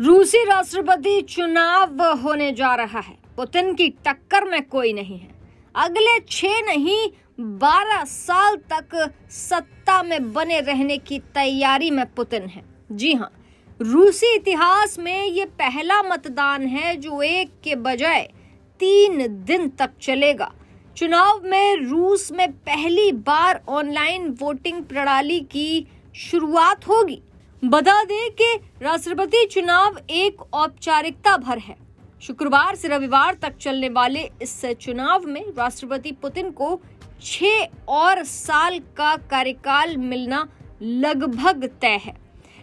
रूसी राष्ट्रपति चुनाव होने जा रहा है पुतिन की टक्कर में कोई नहीं है अगले छह नहीं बारह साल तक सत्ता में बने रहने की तैयारी में पुतिन है जी हाँ रूसी इतिहास में ये पहला मतदान है जो एक के बजाय तीन दिन तक चलेगा चुनाव में रूस में पहली बार ऑनलाइन वोटिंग प्रणाली की शुरुआत होगी बता दें कि राष्ट्रपति चुनाव एक औपचारिकता भर है शुक्रवार से रविवार तक चलने वाले इस चुनाव में राष्ट्रपति पुतिन को छह और साल का कार्यकाल मिलना लगभग तय है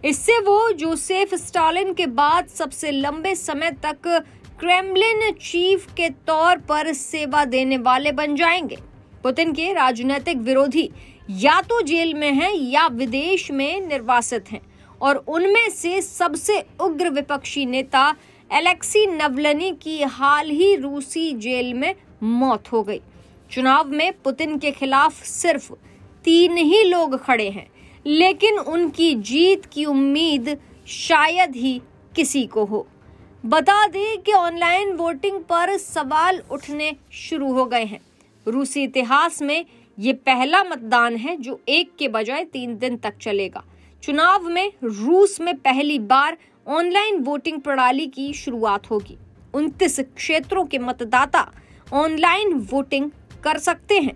इससे वो जोसेफ स्टालिन के बाद सबसे लंबे समय तक क्रेमलिन चीफ के तौर पर सेवा देने वाले बन जाएंगे पुतिन के राजनीतिक विरोधी या तो जेल में हैं या विदेश में निर्वासित हैं और उनमें से सबसे उग्र विपक्षी नेता एलेक्सी नवलनी की हाल ही रूसी जेल में मौत हो गई चुनाव में पुतिन के खिलाफ सिर्फ तीन ही लोग खड़े हैं लेकिन उनकी जीत की उम्मीद शायद ही किसी को हो बता दें कि ऑनलाइन वोटिंग पर सवाल उठने शुरू हो गए हैं रूसी इतिहास में ये पहला मतदान है जो एक के बजाय तीन दिन तक चलेगा चुनाव में रूस में पहली बार ऑनलाइन वोटिंग प्रणाली की शुरुआत होगी उनतीस क्षेत्रों के मतदाता ऑनलाइन वोटिंग कर सकते हैं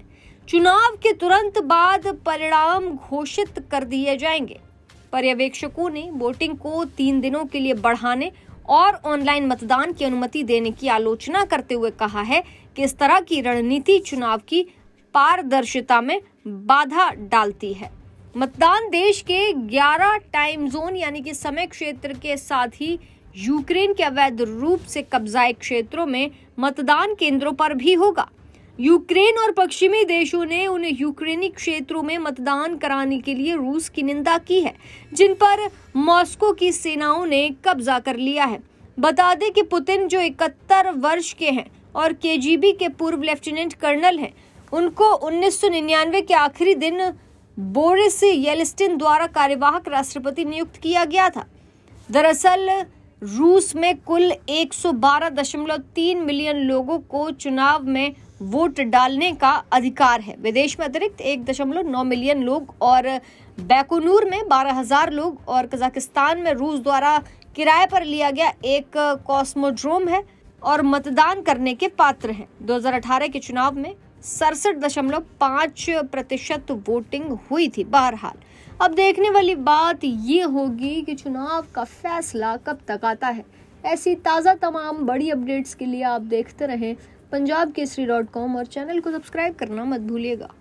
चुनाव के तुरंत बाद परिणाम घोषित कर दिए जाएंगे पर्यवेक्षकों ने वोटिंग को तीन दिनों के लिए बढ़ाने और ऑनलाइन मतदान की अनुमति देने की आलोचना करते हुए कहा है कि इस तरह की रणनीति चुनाव की पारदर्शिता में बाधा डालती है मतदान देश के 11 टाइम जोन यानी कि समय क्षेत्र के साथ ही यूक्रेन के अवैध रूप से कब्जाए क्षेत्रों में मतदान केंद्रों पर भी होगा यूक्रेन और पश्चिमी देशों ने उन यूक्रेनी क्षेत्रों में मतदान कराने के लिए रूस की निंदा की है जिन पर मॉस्को की सेनाओं ने कब्जा कर लिया है बता दें कि पुतिन जो इकहत्तर वर्ष के हैं और केजीबी के पूर्व लेफ्टिनेंट कर्नल हैं उनको 1999 के आखिरी दिन बोरिस येलिस्टिन द्वारा कार्यवाहक राष्ट्रपति नियुक्त किया गया था दरअसल रूस में कुल 112.3 मिलियन लोगों को चुनाव में वोट डालने का अधिकार है विदेश में अतिरिक्त 1.9 मिलियन लोग और बैकुनूर में 12,000 लोग और कजाकिस्तान में रूस द्वारा किराए पर लिया गया एक कॉस्मोड्रोम है और मतदान करने के पात्र हैं 2018 के चुनाव में सड़सठ दशमलव पाँच प्रतिशत वोटिंग हुई थी बहरहाल अब देखने वाली बात ये होगी कि चुनाव का फैसला कब तक आता है ऐसी ताज़ा तमाम बड़ी अपडेट्स के लिए आप देखते रहें पंजाब केसरी डॉट कॉम और चैनल को सब्सक्राइब करना मत भूलिएगा